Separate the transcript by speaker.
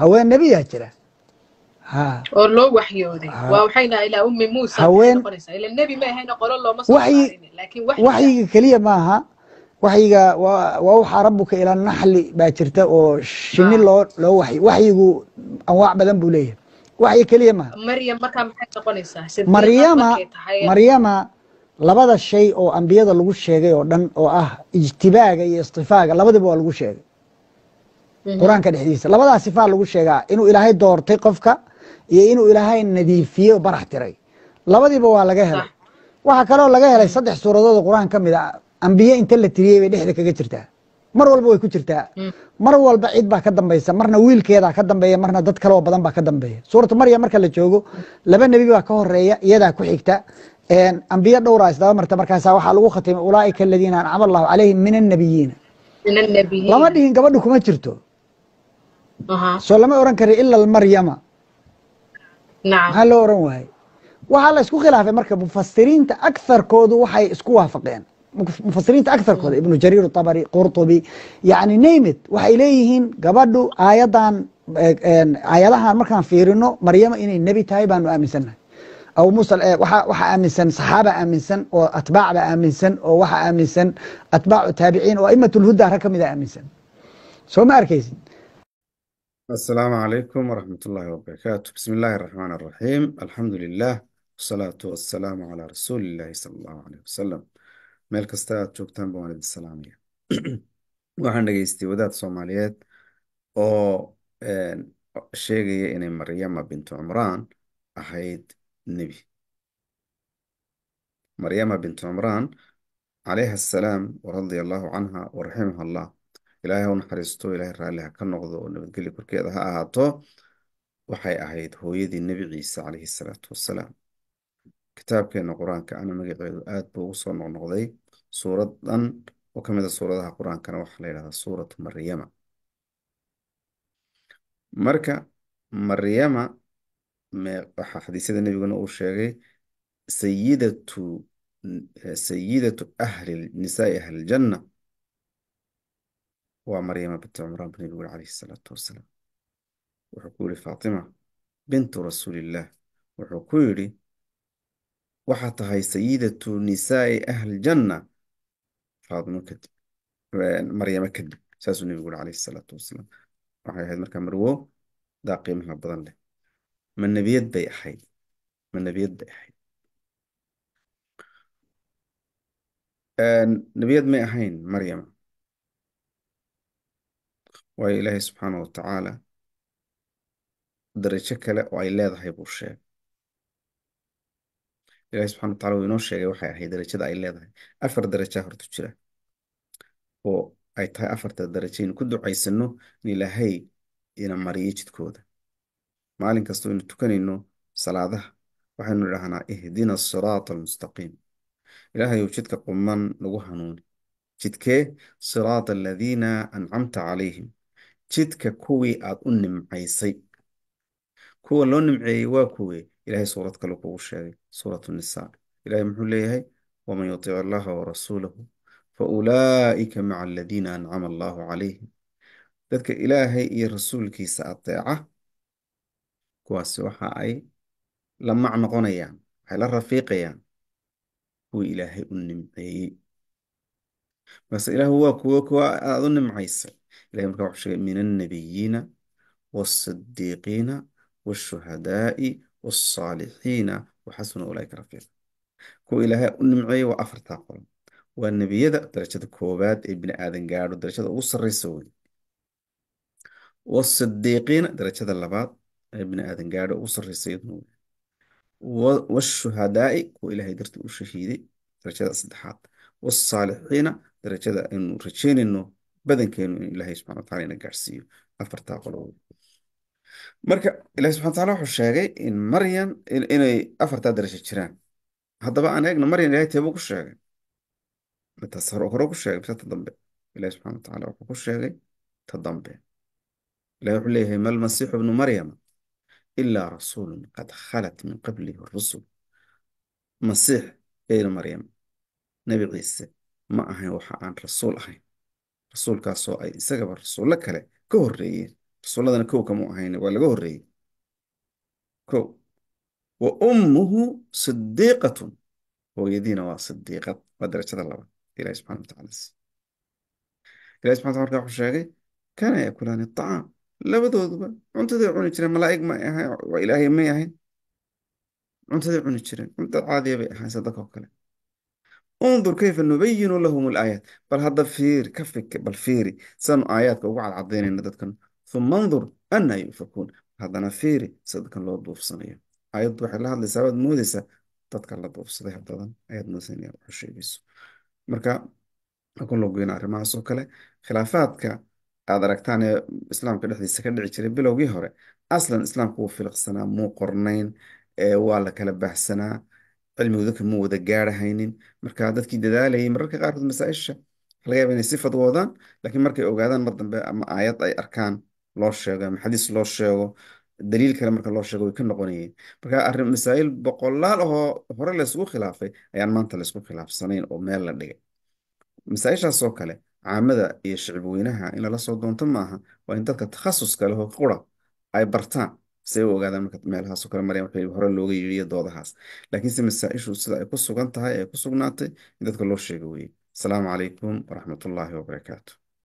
Speaker 1: haween nebiyaa jira ah. waxyiga keliya maaha waxyiga waa waxaa rabbuka ilaa naxli baa jirta oo shini loo loo waxy waxyigu anwaac badan buu leeyahay waxyi keliya maaha maryama maryama labada shay oo ambiyada lagu sheegay oo dhan oo ah ijtibaaga iyo istifaaga labadiba waa lagu sheegay Mhm. qur-aanka dhexdiisa labadaa sifaa lagu sheegaa inuu ilaahay doortay qofka iyo inuu ilaahay nadiifiye barax tiray labadiiba waa laga helay waxaa kaloo laga helay saddex suuradoodoo qur-aan ka mid a ah. ambiye inta la tiriyey bay dhexda kaga jirtaa mar walba way ku jirtaa mm. mar walba cid baa ka dambaysa marna wiilkeedaa ka dambeeya marna dad kaloo badan baa ka dambeeya suuratu maryam marka la joogo laba nebi baa ka horeeya iyadaa ku xigta ambiye dhowraa isdaba marta markaasa waxaa lagu khatimay ulaaika aladiina ancama allahu calayhim min annabiyiina lama dhihin gabadhu kuma jirto soo lama ohan kara ila almaryama maxaa loo ohan waaye waxaa la isku khilaafay marka mufasiriinta agarkoodu waxay isku waafaqeen mufasiriinta agarkooda ibnu jariir abari qurtubi yani namid waxay leeyihiin gabadhu aayadan eh, eh, aayadahan markaan fiirino maryama inay nebi tahay baanu aaminsannahay eh, waxaa aaminsan saxaaba aaminsan oo atbaacba aaminsan oo waxaa aaminsan atbaacu taabiciin oo aimat lhuda rag ka mida ah aaminsan soo ma arkaysid
Speaker 2: السلام عليكم ورحمة الله وبركاته bismi الله الرحمن الرحيم alxamdu lilah والصلاة والسلام على rasuuli الله صلى الله عليه wasalam meel kasta aad joogtaan baan idin salaamaya waxaan dhegeystay wadaad soomaaliyeed oo sheegaya inay maryama bintu cumraan ahayd nebi maryama bintu cumraan calayha assalaam waradia allahu canha waraximaha allah ilaahay ha u naxariisto ilaahay raalli ha ka noqdo oo nabadgelyo korkeeda ha ahaato waxay ahayd hooyadii nebi ciise calayhi salaatu wassalaam kitaabkeena qur-aanka ana magaceedu aad buu ugu soo noqnoqday suuraddan oo ka mid a ah suuradaha qur-aankana waxaa la yidhahdaa suuratu maryama marka maryama waxaa xadiisyada nebiguna uu sheegay sayidatu eh, sayidatu ahli nisaai ahli ljanna waa maryama binta cumraan bn lwil calayhi salaatu wasalaam wuxuu ku yidhi faatima bintu rasuulillaah wuxuu ku yidhi waxaa tahay sayidatu nisaai ahljanna faatimo kadib maryamo kadib saasuu nebigu yuri calayhi salaatu wasalaam waxay ahayd markaa marwo daa qiimaha badan leh ma nebiyad bay ahayd ma nebiyad bay ahayd nebiyad may ahayn maryama waayo ilaahay subxaana wa tacaala darajo kale oo ay leedahay buu sheegay ilahi subxana watacala wuu inoo sheegay waxay ahayd darajada ay leedahay afar darajaa hortu jira oo ay tahay afarta darajo inu ku ducaysano in ilaahay ina mariyo jidkooda maalin kastoo inu tukanayno salaadaha waxaynu idhahnaa ihdina asiraata almustaqiim ilaahay uu jidka quman nagu hanuuni jidkee siraata aladiina ancamta calayhim jidka kuwii aad u nimcaysay kuwa loo nimceeyey waa kuwee ilahay suurad kale kugu sheegay suuratu nisaa ilahay muxuu leeyahay waman yutiic allaha wa rasuulahu fa ulaa'ika maca aladiina ancama allaahu calayhim dadka ilaahay iyo rasuulkiisa adeeca kuwaasi waxa ay la mac noqonayaan waxay la rafiiqayaan kuwii ilaahay u nimceeyey marse ilaahu waa kuwo kuwa aad u nimcaysay ilahay markaa wuxuu sheegay min annabiyiina waasidiiqiina waashuhadaa'i wasaalixiina waxasuna ulaika rafiiqa kuwa ilaahay u nimceeyey waa afartaa qolo waa nebiyada darajada koowaad ee bini aadan gaadho darajada ugu sarreysa weye wasidiiqiina darajada labaad ee bini aadan gaadho ugu sarreysa iyaduna wey washuhadaa'i kuwa ilaahay dartii u shahiiday darajada saddexaad waasaalixiina darajada aynu rajeynayno badankeenu in ilaahay subxana wataala ina gaarsiiyo afartaa qolobood marka ilahi subxana wataala wuxuu sheegay in maryan inay afartaa darajo jiraan haddaba aan eegno maryan ilahay teebuu ku sheegay midaas hore ku sheegay mise ta dambe ilahi subxana wataala wuxuu ku sheegay ta dambe ilahi wuxuu leeyahay malmasiixu bnu maryama ilaa rasuulun qad khalat min qablihi rusul masiix eil maryam nebi ciise ma ahayn waxa aan rasuul ahayn rasuulkaasoo ay isagaba rasuullo kale ka horreeyeen rasuulladana kow kamu ahayn waa laga horreeyey kow wa ummuhu sidiiqatun hooyadiina waa sidiiqad waa darajada labaad ilahi subxana watacala ilahi subxana tala markaa wuxuu sheegay kaana yakulaani acaam labadooduba cuntaday cuni jireen malaa'ig ma aha waa ilaahay may ahayn cuntaday cuni jireen cunta caadiya bay ahayn sadaqoo kale undur kayfa nubayinu lahum alaayaat bal hadda fiiri ka fik bal fiiri sidaanu aayaadka ugu cadcadaynayna dadkan uma andur anaa yufakuun haddana fiiri sida dadkan loo duufsanayo aayaddu waxay la hadlaysaa waad moodeysaa dadka la duufsaday habdadan ayaad moodeysanaya waxu sheegayso marka hakun loo goyna arrimahaas oo kale khilaafaadka aad aragtaan ee islaamka dhexdiisa ka dhici jiray bilowgii hore aslan islaamku wuu filiqsanaa muu qornayn waa la kala cilmigu dadka ma wada gaarahaynin marka dadkii dadaalayay mararka qaarkood masaaisha isha waxa laga yaba inay si fadwoodaan laakiin markay ogaadaan mar dambe ama aayad ay arkaan loo sheego ama xadiis loo sheego daliil kale marka loo sheego way ka noqonayeen marka arrin masaa'il boqolaal ahoo hore laysgu khilaafay ayaan maanta laysku khilaafsanayn oo meel la dhigay masaa kale caamada iyo shicib weynaha in lala soo doonto maaha waa in dadka takhasus kale oo qura ay bartaan say u ogaadaan markaad meelahaas oo kale mareen waxay hore looga yeedhiya doodahaas laakiinse masaa'ishu sida ay ku sugan tahay ee ku sugnaatay in dadka loo sheego weeye asalaamu calaykum waraxmatullaahi wabarakaatu